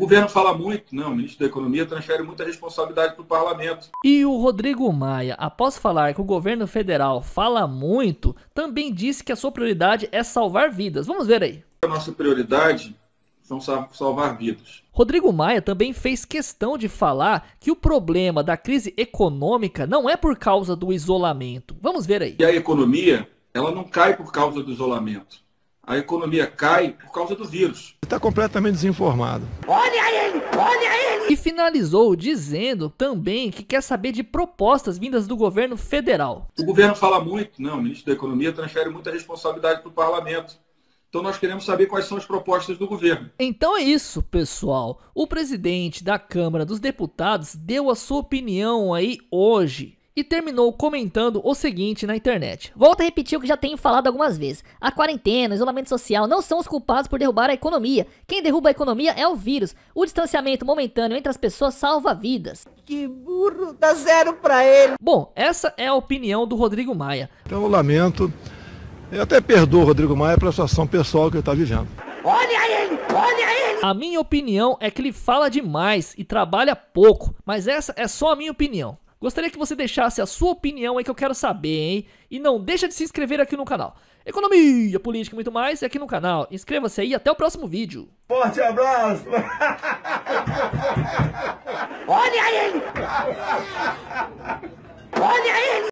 O governo fala muito, não, né? o ministro da Economia transfere muita responsabilidade para o parlamento. E o Rodrigo Maia, após falar que o governo federal fala muito, também disse que a sua prioridade é salvar vidas. Vamos ver aí. A nossa prioridade são salvar vidas. Rodrigo Maia também fez questão de falar que o problema da crise econômica não é por causa do isolamento. Vamos ver aí. E a economia, ela não cai por causa do isolamento a economia cai por causa do vírus. Está completamente desinformado. Olha ele, olha ele! E finalizou dizendo também que quer saber de propostas vindas do governo federal. O governo fala muito, não, o ministro da Economia transfere muita responsabilidade para o parlamento. Então nós queremos saber quais são as propostas do governo. Então é isso, pessoal. O presidente da Câmara dos Deputados deu a sua opinião aí hoje e terminou comentando o seguinte na internet. Volto a repetir o que já tenho falado algumas vezes. A quarentena, o isolamento social não são os culpados por derrubar a economia. Quem derruba a economia é o vírus. O distanciamento momentâneo entre as pessoas salva vidas. Que burro, dá zero pra ele. Bom, essa é a opinião do Rodrigo Maia. Então eu lamento, eu até perdoo o Rodrigo Maia pela situação pessoal que ele tá vivendo. Olha ele, olha ele! A minha opinião é que ele fala demais e trabalha pouco, mas essa é só a minha opinião. Gostaria que você deixasse a sua opinião aí que eu quero saber, hein? E não deixa de se inscrever aqui no canal. Economia, política e muito mais é aqui no canal. Inscreva-se aí e até o próximo vídeo. Forte abraço! Olha aí